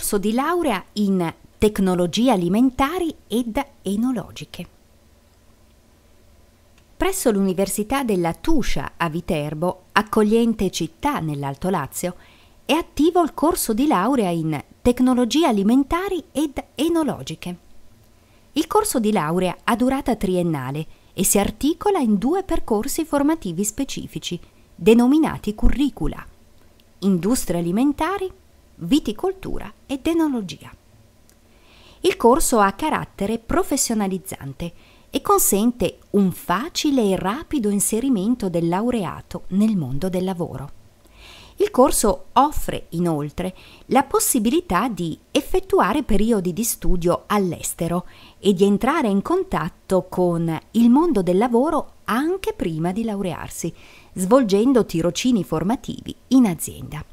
corso di laurea in tecnologie alimentari ed enologiche. Presso l'Università della Tuscia a Viterbo, accogliente città nell'Alto Lazio, è attivo il corso di laurea in tecnologie alimentari ed enologiche. Il corso di laurea ha durata triennale e si articola in due percorsi formativi specifici, denominati curricula, industrie alimentari viticoltura ed enologia. Il corso ha carattere professionalizzante e consente un facile e rapido inserimento del laureato nel mondo del lavoro. Il corso offre inoltre la possibilità di effettuare periodi di studio all'estero e di entrare in contatto con il mondo del lavoro anche prima di laurearsi, svolgendo tirocini formativi in azienda.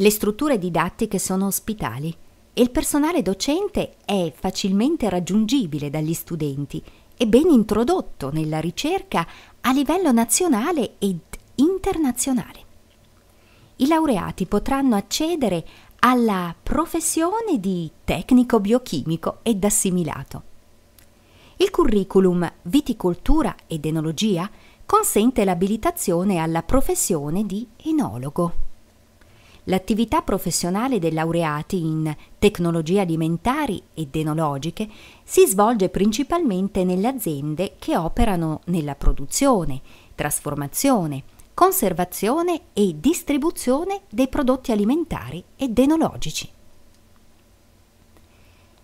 Le strutture didattiche sono ospitali e il personale docente è facilmente raggiungibile dagli studenti e ben introdotto nella ricerca a livello nazionale ed internazionale. I laureati potranno accedere alla professione di tecnico biochimico ed assimilato. Il curriculum viticoltura ed enologia consente l'abilitazione alla professione di enologo l'attività professionale dei laureati in tecnologie alimentari ed enologiche si svolge principalmente nelle aziende che operano nella produzione, trasformazione, conservazione e distribuzione dei prodotti alimentari ed enologici.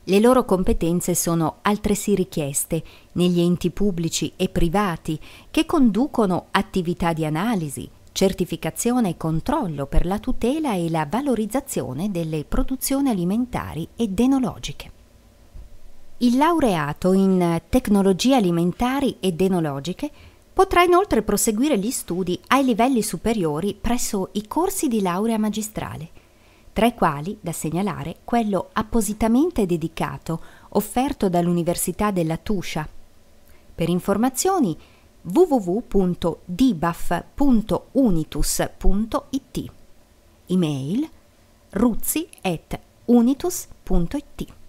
Le loro competenze sono altresì richieste negli enti pubblici e privati che conducono attività di analisi, certificazione e controllo per la tutela e la valorizzazione delle produzioni alimentari ed enologiche. Il laureato in tecnologie alimentari ed enologiche potrà inoltre proseguire gli studi ai livelli superiori presso i corsi di laurea magistrale, tra i quali da segnalare quello appositamente dedicato offerto dall'Università della Tuscia. Per informazioni www.dibaf.unitus.it. Email ruzzi.unitus.it